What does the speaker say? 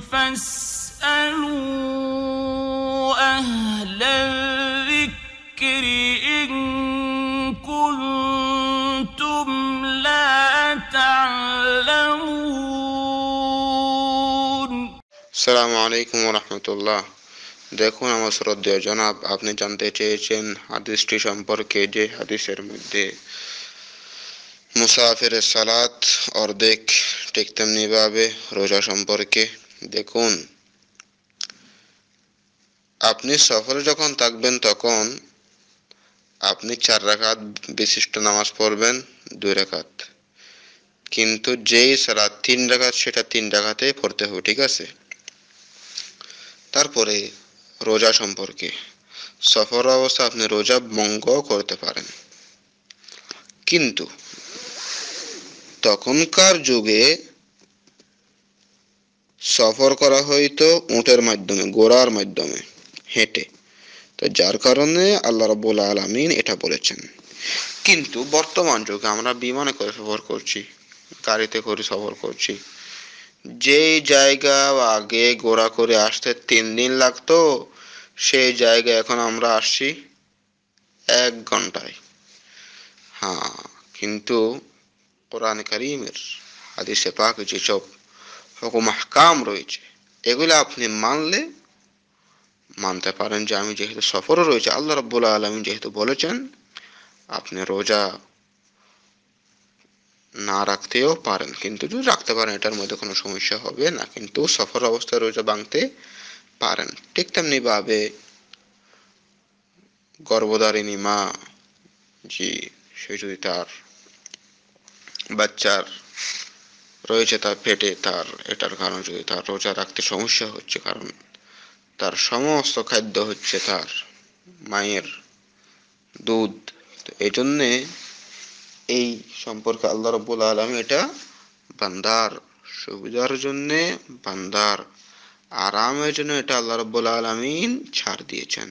فاسألوا أهل الذكر إن كنتم لا تعلمون السلام عليكم ورحمة الله দেখুন আমার শ্রদ্ধেয় জনাব আপনি জানতে চেয়েছেন হাদিসটি সম্পর্কে যে হাদিসের মধ্যে মুসাফিরের সালাত অর্ধেক ঠিক তেমনিভাবে রোজা সম্পর্কে দেখুন আপনি সফরে যখন থাকবেন তখন আপনি চার রাখাত বিশিষ্ট নামাজ পড়বেন দুই রাখাত কিন্তু যেই সারা তিন রাখাত সেটা তিন রাকাতে পড়তে হবে ঠিক আছে তারপরে রোজা সম্পর্কে সফর অবস্থা আপনি রোজা ভঙ্গ করতে পারেন কিন্তু তখনকার যুগে সফর করা হইতো উঁটের মাধ্যমে গোড়ার মাধ্যমে হেঁটে তো যার কারণে আল্লাহ রবুল আলমিন এটা বলেছেন কিন্তু বর্তমান যুগে আমরা বিমানে করে সফর করছি গাড়িতে করে সফর করছি যেই জায়গা আগে গোড়া করে আসতে তিন দিন লাগতো সেই জায়গা এখন আমরা আসছি এক ঘন্টায় হ্যাঁ কিন্তু কোরআন করিমের হাদিসে পাক যেসব হুকুম হকাম রয়েছে এগুলো আপনি মানলে মানতে পারেন যে আমি যেহেতু সফরও রয়েছে আল্লাহ রব্বুল আলমী যেহেতু বলেছেন আপনি রোজা না রাখতেও পারেন কিন্তু যদি রাখতে পারেন এটার মধ্যে কোনো সমস্যা হবে না কিন্তু সফর অবস্থায় রোজা ভাঙতে পারেন ঠিক তেমনিভাবে গর্ভধারিণী মা জি সে যদি তার বাচ্চার রয়েছে তার পেটে তার এটার কারণ যদি তার রোজা রাখতে সমস্যা হচ্ছে কারণ তার সমস্ত খাদ্য হচ্ছে তার মায়ের দুধ তো এই জন্যে এই সম্পর্কে আল্লাহ রব্বুল আলম এটা বান্দার সুবিধার জন্যে বান্দার আরামের জন্য এটা আল্লাহ রব্বুল আলমিন ছাড় দিয়েছেন